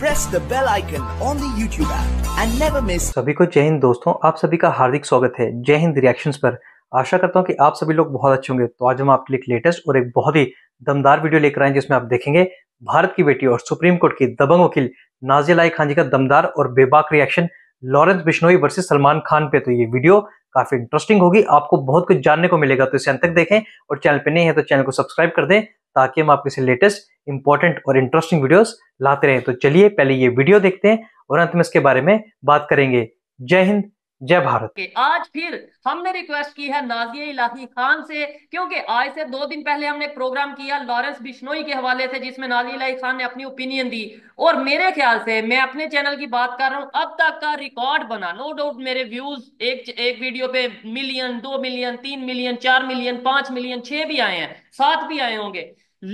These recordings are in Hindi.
Press the bell icon on the YouTube app and never miss सभी को जय हिंद दोस्तों आप सभी का हार्दिक स्वागत है जय हिंद रिएक्शंस पर आशा करता हूँ कि आप सभी लोग बहुत अच्छे होंगे तो आज हम आपके लिए लेटेस्ट और एक बहुत ही दमदार वीडियो लेकर आए जिसमें आप देखेंगे भारत की बेटी और सुप्रीम कोर्ट की दबंग वकील नाजिया खान जी का दमदार और बेबाक रिएक्शन लॉरेंस बिश्नोई वर्सेस सलमान खान पे तो ये वीडियो काफी इंटरेस्टिंग होगी आपको बहुत कुछ जानने को मिलेगा तो इसे अंत तक देखें और चैनल पर नहीं है तो चैनल को सब्सक्राइब कर दें ताकि हम आपके से लेटेस्ट इंपॉर्टेंट और इंटरेस्टिंग वीडियोस लाते रहें तो चलिए पहले ये वीडियो देखते हैं और अंत में इसके बारे में बात करेंगे जय हिंद जय भारत आज फिर हमने रिक्वेस्ट की है नाजिया इलाही खान से क्योंकि आज से दो दिन पहले हमने प्रोग्राम किया लॉरेंस बिश्नोई के हवाले से जिसमें नाजिया इलाही खान ने अपनी ओपिनियन दी और मेरे ख्याल से मैं अपने चैनल की बात कर रहा हूं अब तक का रिकॉर्ड बना नो डाउट मेरे व्यूज एक एक वीडियो पे मिलियन दो मिलियन तीन मिलियन चार मिलियन पांच मिलियन छह भी आए हैं सात भी आए होंगे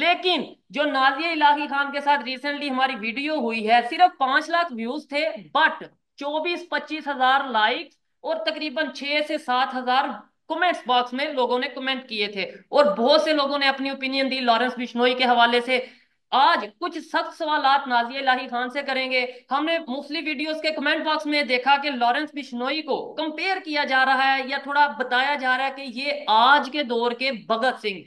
लेकिन जो नाजिया इलाही खान के साथ रिसेंटली हमारी वीडियो हुई है सिर्फ पांच लाख व्यूज थे बट चौबीस पच्चीस हजार लाइक और तकरीबन छह से सात हजार कमेंट्स बॉक्स में लोगों ने कमेंट किए थे और बहुत से लोगों ने अपनी ओपिनियन दी लॉरेंस बिश्नोई के हवाले से आज कुछ सख्त सवाल नाजिया लाही खान से करेंगे हमने मुस्लिम वीडियोस के कमेंट बॉक्स में देखा कि लॉरेंस बिश्नोई को कंपेयर किया जा रहा है या थोड़ा बताया जा रहा है कि ये आज के दौर के भगत सिंह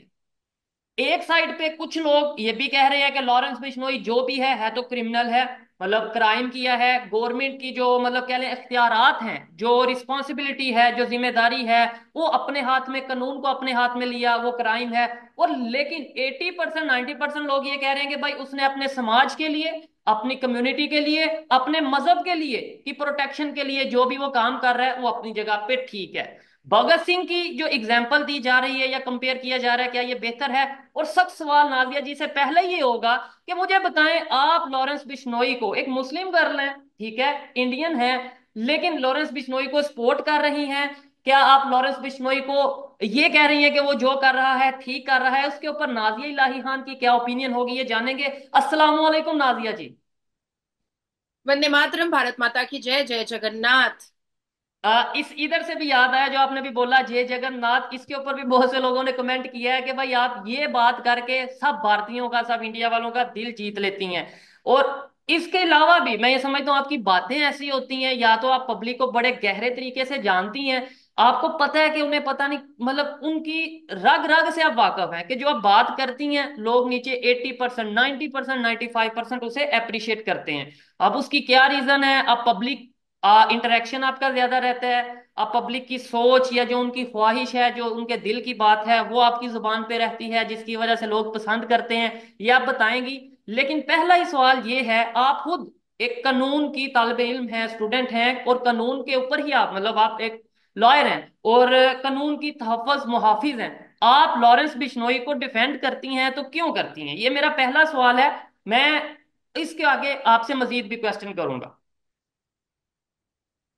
एक साइड पे कुछ लोग ये भी कह रहे हैं कि लॉरेंस बिश्नोई जो भी है, है तो क्रिमिनल है मतलब क्राइम किया है गवर्नमेंट की जो मतलब कह लें इख्तियार हैं जो रिस्पॉन्सिबिलिटी है जो जिम्मेदारी है वो अपने हाथ में कानून को अपने हाथ में लिया वो क्राइम है और लेकिन 80 परसेंट नाइन्टी परसेंट लोग ये कह रहे हैं कि भाई उसने अपने समाज के लिए अपनी कम्युनिटी के लिए अपने मजहब के लिए की प्रोटेक्शन के लिए जो भी वो काम कर रहा है वो अपनी जगह पे ठीक है भगत सिंह की जो एग्जाम्पल दी जा रही है या कंपेयर किया जा रहा है क्या ये बेहतर है और सख्त सवाल नाजिया जी से पहले ये होगा कि मुझे बताएं आप लॉरेंस बिश्नोई को एक मुस्लिम गर्ल है ठीक है इंडियन है लेकिन लॉरेंस बिश्नोई को सपोर्ट कर रही हैं क्या आप लॉरेंस बिश्नोई को ये कह रही हैं कि वो जो कर रहा है ठीक कर रहा है उसके ऊपर नाजिया इलाही खान की क्या ओपिनियन होगी ये जानेंगे असलाम नाजिया जी वंदे मातरम भारत माता की जय जय जगन्नाथ इस इधर से भी याद आया जो आपने भी बोला जय जगन्नाथ इसके ऊपर भी बहुत से लोगों ने कमेंट किया है कि भाई आप ये बात करके सब भारतीयों का सब इंडिया वालों का दिल जीत लेती हैं और इसके अलावा भी मैं ये समझता हूँ आपकी बातें ऐसी होती हैं या तो आप पब्लिक को बड़े गहरे तरीके से जानती हैं आपको पता है कि उन्हें पता नहीं मतलब उनकी रग रग से आप वाकफ हैं कि जो आप बात करती हैं लोग नीचे 80 percent ninety percent ninety five percent उसे अप्रिशिएट करते हैं अब उसकी क्या रीजन है आप पब्लिक इंटरेक्शन आपका ज्यादा रहता है आप पब्लिक की सोच या जो उनकी ख्वाहिश है जो उनके दिल की बात है वो आपकी जुबान पे रहती है जिसकी वजह से लोग पसंद करते हैं ये आप बताएंगी लेकिन पहला ही सवाल ये है आप खुद एक कानून की तालब इल्म है स्टूडेंट हैं और कानून के ऊपर ही आप मतलब आप एक लॉयर हैं और कानून की तहफ़ मुहाफिज हैं आप लॉरेंस बिश्नोई को डिफेंड करती हैं तो क्यों करती हैं ये मेरा पहला सवाल है मैं इसके आगे आपसे मजीद भी क्वेश्चन करूंगा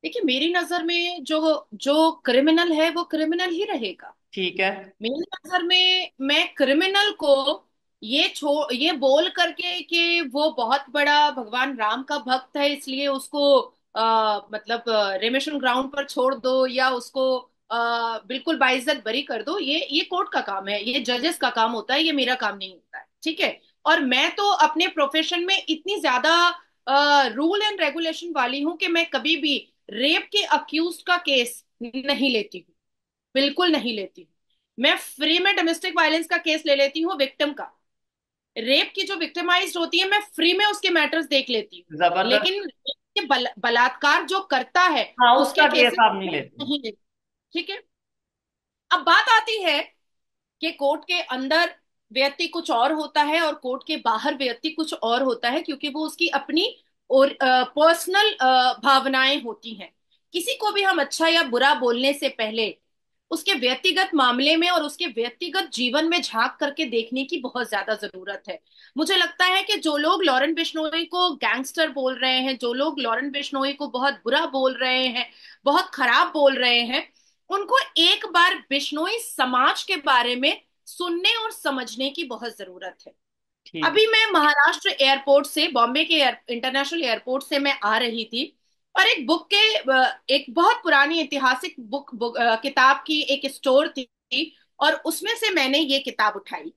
देखिए मेरी नजर में जो जो क्रिमिनल है वो क्रिमिनल ही रहेगा ठीक है मेरी नजर में मैं क्रिमिनल को ये छो ये बोल करके कि वो बहुत बड़ा भगवान राम का भक्त है इसलिए उसको आ, मतलब रेमेशन ग्राउंड पर छोड़ दो या उसको आ, बिल्कुल बाइज्जत बरी कर दो ये ये कोर्ट का काम है ये जजेस का काम होता है ये मेरा काम नहीं होता है ठीक है और मैं तो अपने प्रोफेशन में इतनी ज्यादा रूल एंड रेगुलेशन वाली हूँ कि मैं कभी भी रेप के अक्यूज का केस नहीं लेती हूँ बिल्कुल नहीं लेती हूँ मैं फ्री में डोमेस्टिक वायलेंस का केस ले लेती हूँ विक्टिम का रेप की जो विक्टिमाइज होती है मैं फ्री में उसके मैटर्स देख लेती हूँ लेकिन बल, बलात्कार जो करता है हाँ, उसके केस नहीं लेती ठीक है अब बात आती है कि कोर्ट के अंदर व्यक्ति कुछ और होता है और कोर्ट के बाहर व्यक्ति कुछ और होता है क्योंकि वो उसकी अपनी और पर्सनल भावनाएं होती हैं किसी को भी हम अच्छा या बुरा बोलने से पहले उसके व्यक्तिगत मामले में और उसके व्यक्तिगत जीवन में झांक करके देखने की बहुत ज्यादा जरूरत है मुझे लगता है कि जो लोग लॉरेन बिश्नोई को गैंगस्टर बोल रहे हैं जो लोग लॉरेन बिश्नोई को बहुत बुरा बोल रहे हैं बहुत खराब बोल रहे हैं उनको एक बार बिश्नोई समाज के बारे में सुनने और समझने की बहुत जरूरत है अभी मैं महाराष्ट्र एयरपोर्ट से बॉम्बे के इंटरनेशनल एयरपोर्ट से मैं आ रही थी और एक बुक के एक बहुत पुरानी ऐतिहासिक बुक, बुक किताब की एक स्टोर थी और उसमें से मैंने ये किताब उठाई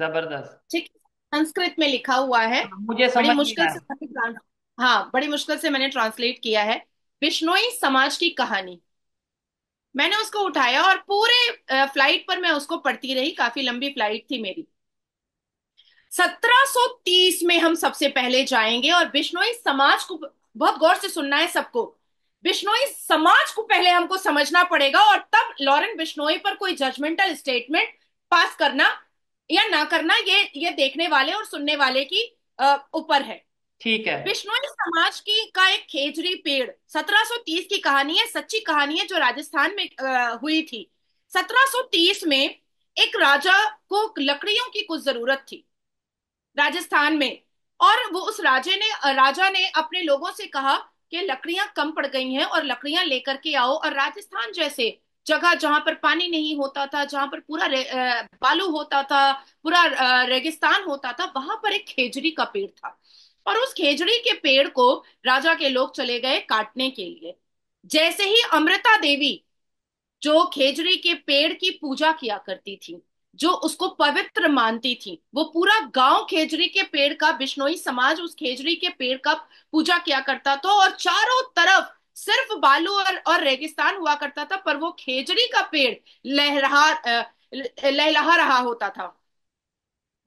जबरदस्त ठीक संस्कृत में लिखा हुआ है हाँ, मुझे समझ बड़ी मुश्किल से हाँ बड़ी मुश्किल से मैंने ट्रांसलेट किया है बिश्नोई समाज की कहानी मैंने उसको उठाया और पूरे फ्लाइट पर मैं उसको पढ़ती रही काफी लंबी फ्लाइट थी मेरी 1730 में हम सबसे पहले जाएंगे और बिश्नोई समाज को बहुत गौर से सुनना है सबको बिश्नोई समाज को पहले हमको समझना पड़ेगा और तब लॉरेंट बिश्नोई पर कोई जजमेंटल स्टेटमेंट पास करना या ना करना ये ये देखने वाले और सुनने वाले की ऊपर है ठीक है बिश्नोई समाज की का एक खेजरी पेड़ 1730 की कहानी है सच्ची कहानी है जो राजस्थान में आ, हुई थी 1730 में एक राजा को लकड़ियों की कुछ जरूरत थी राजस्थान में और वो उस राजे ने राजा ने अपने लोगों से कहा कि लकड़ियां कम पड़ गई हैं और लकड़ियां लेकर के आओ और राजस्थान जैसे जगह जहां पर पानी नहीं होता था जहां पर पूरा बालू होता था पूरा रेगिस्तान होता था वहां पर एक खेजड़ी का पेड़ था और उस खेजड़ी के पेड़ को राजा के लोग चले गए काटने के लिए जैसे ही अमृता देवी जो खेजड़ी के पेड़ की पूजा किया करती थी जो उसको पवित्र मानती थी वो पूरा गांव खेजरी के पेड़ का बिश्नोई समाज उस खेजरी के पेड़ का पूजा किया करता था और चारों तरफ सिर्फ बालू और, और रेगिस्तान हुआ करता था पर वो खेजरी का पेड़ लहरा लहलहा रहा होता था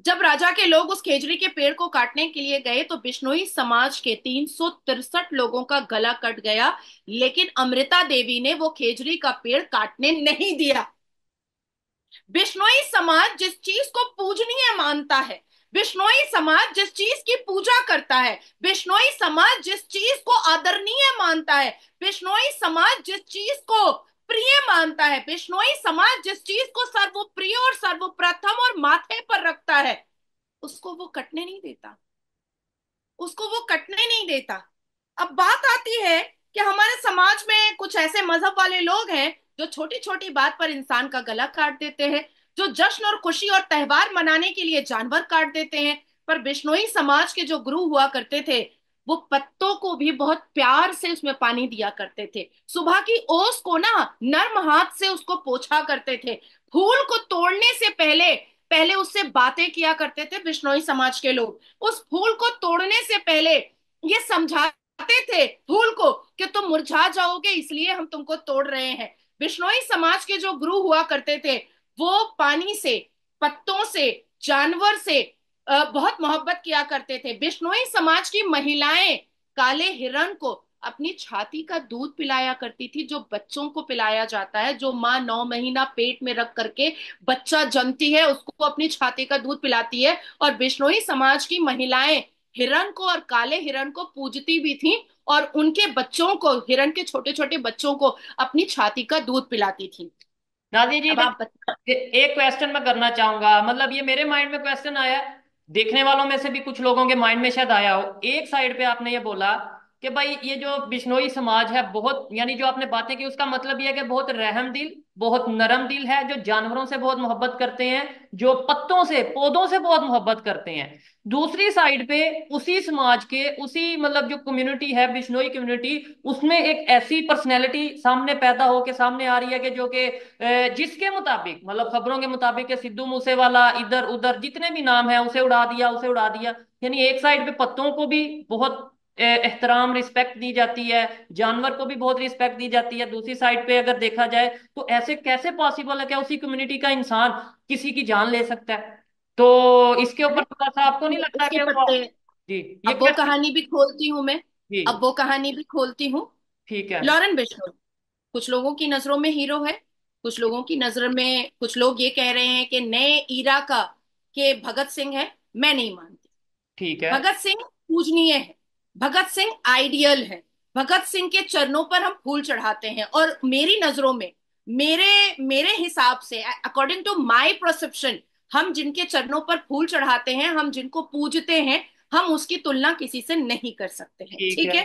जब राजा के लोग उस खेजरी के पेड़ को काटने के लिए गए तो बिश्नोई समाज के तीन सौ तिरसठ लोगों का गला कट गया लेकिन अमृता देवी ने वो खेजरी का पेड़ काटने नहीं दिया बिश्नोई समाज जिस चीज को पूजनीय मानता है बिश्नोई समाज जिस चीज की पूजा करता है बिश्नोई समाज जिस चीज को आदरणीय मानता है बिश्नोई समाज जिस चीज को प्रिय मानता है बिश्नोई समाज जिस चीज को सर्वप्रिय और सर्वप्रथम और माथे पर रखता है उसको वो कटने नहीं देता उसको वो कटने नहीं देता अब बात आती है कि हमारे समाज में कुछ ऐसे मजहब वाले लोग हैं जो छोटी छोटी बात पर इंसान का गला काट देते हैं जो जश्न और खुशी और त्यौहार मनाने के लिए जानवर काट देते हैं पर बिश्नोई समाज के जो गुरु हुआ करते थे वो पत्तों को भी बहुत प्यार से उसमें पानी दिया करते थे सुबह की ओस को ना नर्म हाथ से उसको पोछा करते थे फूल को तोड़ने से पहले पहले उससे बातें किया करते थे बिश्नोई समाज के लोग उस फूल को तोड़ने से पहले ये समझाते थे फूल को कि तुम मुरझा जाओगे इसलिए हम तुमको तोड़ रहे हैं बिश्नोई समाज के जो गुरु हुआ करते थे वो पानी से पत्तों से जानवर से बहुत मोहब्बत किया करते थे बिश्नोई समाज की महिलाएं काले हिरण को अपनी छाती का दूध पिलाया करती थी जो बच्चों को पिलाया जाता है जो माँ नौ महीना पेट में रख करके बच्चा जमती है उसको अपनी छाती का दूध पिलाती है और बिश्नोई समाज की महिलाएं हिरण को और काले हिरण को पूजती भी थी और उनके बच्चों को हिरण के छोटे छोटे बच्चों को अपनी छाती का दूध पिलाती थी नाजी जी आप एक क्वेश्चन मैं करना चाहूंगा मतलब ये मेरे माइंड में क्वेश्चन आया देखने वालों में से भी कुछ लोगों के माइंड में शायद आया हो एक साइड पे आपने ये बोला कि भाई ये जो बिश्नोई समाज है बहुत यानी जो आपने बातें की उसका मतलब ये है कि बहुत रहम दिल बहुत नरम दिल है जो जानवरों से बहुत मोहब्बत करते हैं जो पत्तों से पौधों से बहुत मोहब्बत करते हैं दूसरी साइड पे उसी समाज के उसी मतलब जो कम्युनिटी है बिश्नोई कम्युनिटी उसमें एक ऐसी पर्सनैलिटी सामने पैदा होके सामने आ रही है कि जो कि जिसके मुताबिक मतलब खबरों के मुताबिक के सिद्धू मूसेवाला इधर उधर जितने भी नाम है उसे उड़ा दिया उसे उड़ा दिया यानी एक साइड पे पत्तों को भी बहुत एहतराम रिस्पेक्ट दी जाती है जानवर को भी बहुत रिस्पेक्ट दी जाती है दूसरी साइड पे अगर देखा जाए तो ऐसे कैसे पॉसिबल है क्या उसी कम्युनिटी का इंसान किसी की जान ले सकता है तो इसके ऊपर थोड़ा सा आपको नहीं लगता इसके कि वो पत्ते जी ये अब वो कैसे कहानी भी खोलती हूँ मैं जी अब वो कहानी भी खोलती हूँ ठीक है लॉरेन बिश्नोई कुछ लोगों की नजरों में हीरो है कुछ लोगों की नजर में कुछ लोग ये कह रहे हैं कि नए ईरा का के भगत सिंह है मैं नहीं मानती ठीक है भगत सिंह पूजनीय है भगत सिंह आइडियल है भगत सिंह के चरणों पर हम फूल चढ़ाते हैं और मेरी नजरों में मेरे मेरे हिसाब से अकॉर्डिंग टू माई परसेप्शन हम जिनके चरणों पर फूल चढ़ाते हैं हम जिनको पूजते हैं हम उसकी तुलना किसी से नहीं कर सकते हैं ठीक है।,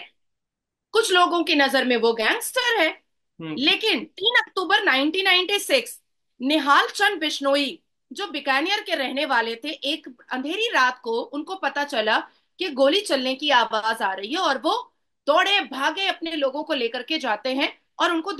कुछ लोगों की नजर में वो गैंगस्टर है हम्म। लेकिन तीन अक्टूबर 1996 निहाल चंद बिश्नोई जो बिकानियर के रहने वाले थे एक अंधेरी रात को उनको पता चला कि गोली चलने की आवाज आ रही है और वो दौड़े भागे अपने लोगों को लेकर के जाते हैं और उनको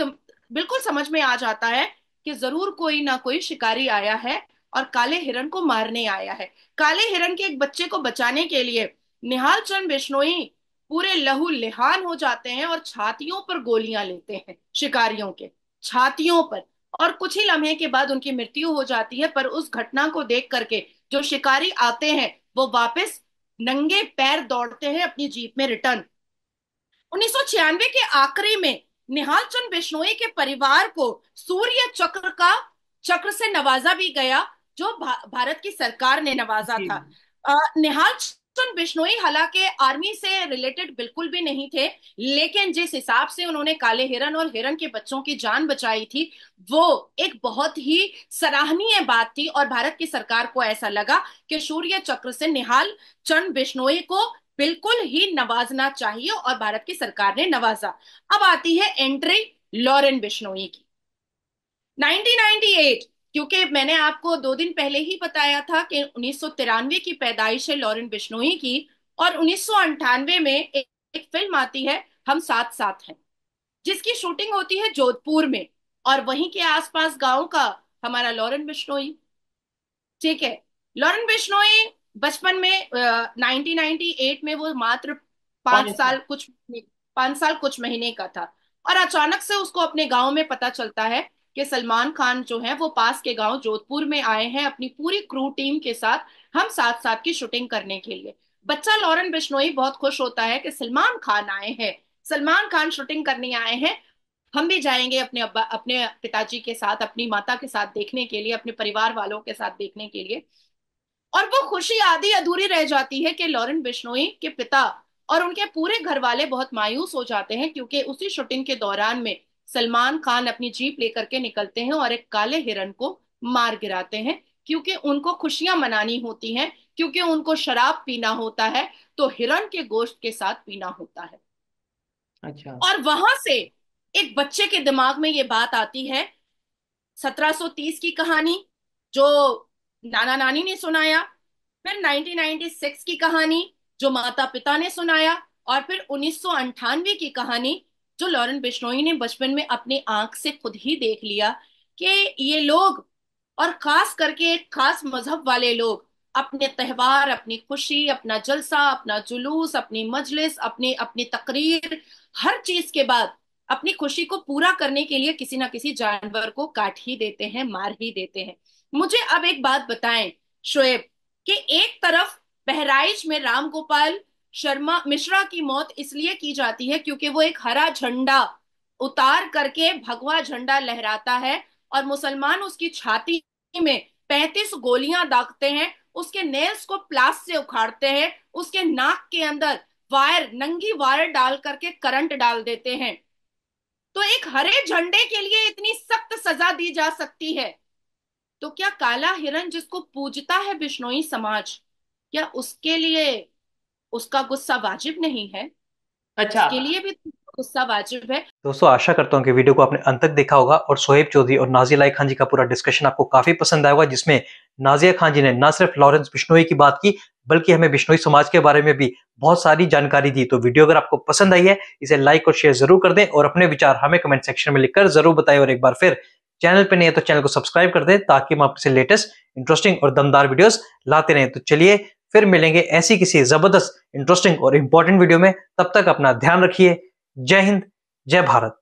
बिल्कुल समझ में आ जाता है कि जरूर कोई ना कोई शिकारी आया है और काले हिरण को मारने आया है काले हिरण के एक बच्चे को बचाने के लिए निहाल चंद बिश्नोई पूरे लहू लिहान हो जाते हैं और छातियों पर गोलियां लेते हैं शिकारियों के छातियों पर और कुछ ही लम्हे के बाद उनकी मृत्यु हो जाती है पर उस घटना को देख करके जो शिकारी आते हैं वो वापस नंगे पैर दौड़ते हैं अपनी जीप में रिटर्न उन्नीस के आखिरी में निहाल चंद बिश्नोई के परिवार को सूर्य चक्र का चक्र से नवाजा भी गया जो भा, भारत की सरकार ने नवाजा था निहाल चंद बिश्नोई हालांकि आर्मी से रिलेटेड बिल्कुल भी नहीं थे लेकिन जिस हिसाब से उन्होंने काले हिरन और हिरन के बच्चों की जान बचाई थी वो एक बहुत ही सराहनीय बात थी और भारत की सरकार को ऐसा लगा कि सूर्य चक्र से निहाल चंद बिश्नोई को बिल्कुल ही नवाजना चाहिए और भारत की सरकार ने नवाजा अब आती है एंट्री लॉरेन बिश्नोई की 1998 क्योंकि मैंने आपको दो दिन पहले ही बताया था कि उन्नीस की पैदाइश है लॉरेन बिश्नोई की और उन्नीस में एक, एक फिल्म आती है हम साथ साथ हैं जिसकी शूटिंग होती है जोधपुर में और वहीं के आसपास गांव का हमारा लॉरेन बिश्नोई ठीक है लॉरेन बिश्नोई बचपन में नाइनटीन 1998 में वो मात्र पांच साल कुछ पांच साल कुछ महीने का था और अचानक से उसको अपने गांव में पता चलता है कि सलमान खान जो है वो पास के गांव जोधपुर में आए हैं अपनी पूरी क्रू टीम के साथ हम साथ साथ की शूटिंग करने के लिए बच्चा लॉरेन बिश्नोई बहुत खुश होता है कि सलमान खान आए हैं सलमान खान शूटिंग करने आए हैं हम भी जाएंगे अपने अब्बा अपने पिताजी के साथ अपनी माता के साथ देखने के लिए अपने परिवार वालों के साथ देखने के लिए और वो खुशी आधी अधूरी रह जाती है कि लॉरेन बिश्नोई के पिता और उनके पूरे घर वाले बहुत मायूस हो जाते हैं क्योंकि उसी शूटिंग के दौरान में सलमान खान अपनी जीप लेकर के निकलते हैं और एक काले हिरन को मार गिराते हैं क्योंकि उनको खुशियां मनानी होती हैं क्योंकि उनको शराब पीना होता है तो हिरण के गोश्त के साथ पीना होता है अच्छा और वहां से एक बच्चे के दिमाग में ये बात आती है 1730 की कहानी जो नाना नानी ने सुनाया फिर 1996 की कहानी जो माता पिता ने सुनाया और फिर उन्नीस की कहानी जो लॉरेन बिश्नोई ने बचपन में अपनी आंख से खुद ही देख लिया कि ये लोग और खास करके एक खास मजहब वाले लोग अपने त्यौहार अपनी खुशी अपना जलसा अपना जुलूस अपनी मजलिस अपनी अपनी तकरीर हर चीज के बाद अपनी खुशी को पूरा करने के लिए किसी ना किसी जानवर को काट ही देते हैं मार ही देते हैं मुझे अब एक बात बताएं शोएब कि एक तरफ बहराइच में राम गोपाल शर्मा मिश्रा की मौत इसलिए की जाती है क्योंकि वो एक हरा झंडा उतार करके भगवा झंडा लहराता है और मुसलमान उसकी छाती में पैतीस गोलियां दागते हैं उसके नेल्स को प्लास से उखाड़ते हैं उसके नाक के अंदर वायर नंगी वायर डाल करके करंट डाल देते हैं तो एक हरे झंडे के लिए इतनी सख्त सजा दी जा सकती है तो क्या काला हिरण जिसको पूजता है बिश्नोई समाज क्या उसके लिए उसका गुस्सा वाजिब नहीं है अच्छा उसके लिए भी तो गुस्सा वाजिब है दोस्तों आशा करता हूँ कि वीडियो को आपने अंत तक देखा होगा और सोहेब चौधरी और नाजिया खान जी का पूरा डिस्कशन आपको काफी पसंद आया होगा जिसमें नाजिया खान जी ने ना सिर्फ लॉरेंस बिश्नोई की बात की बल्कि हमें बिश्नोई समाज के बारे में भी बहुत सारी जानकारी दी तो वीडियो अगर आपको पसंद आई है इसे लाइक और शेयर जरूर कर दें और अपने विचार हमें कमेंट सेक्शन में लिखकर जरूर बताएं और एक बार फिर चैनल पर नहीं है तो चैनल को सब्सक्राइब कर दें ताकि हम आपसे लेटेस्ट इंटरेस्टिंग और दमदार वीडियोस लाते रहें तो चलिए फिर मिलेंगे ऐसी किसी जबरदस्त इंटरेस्टिंग और इंपॉर्टेंट वीडियो में तब तक अपना ध्यान रखिए जय हिंद जय भारत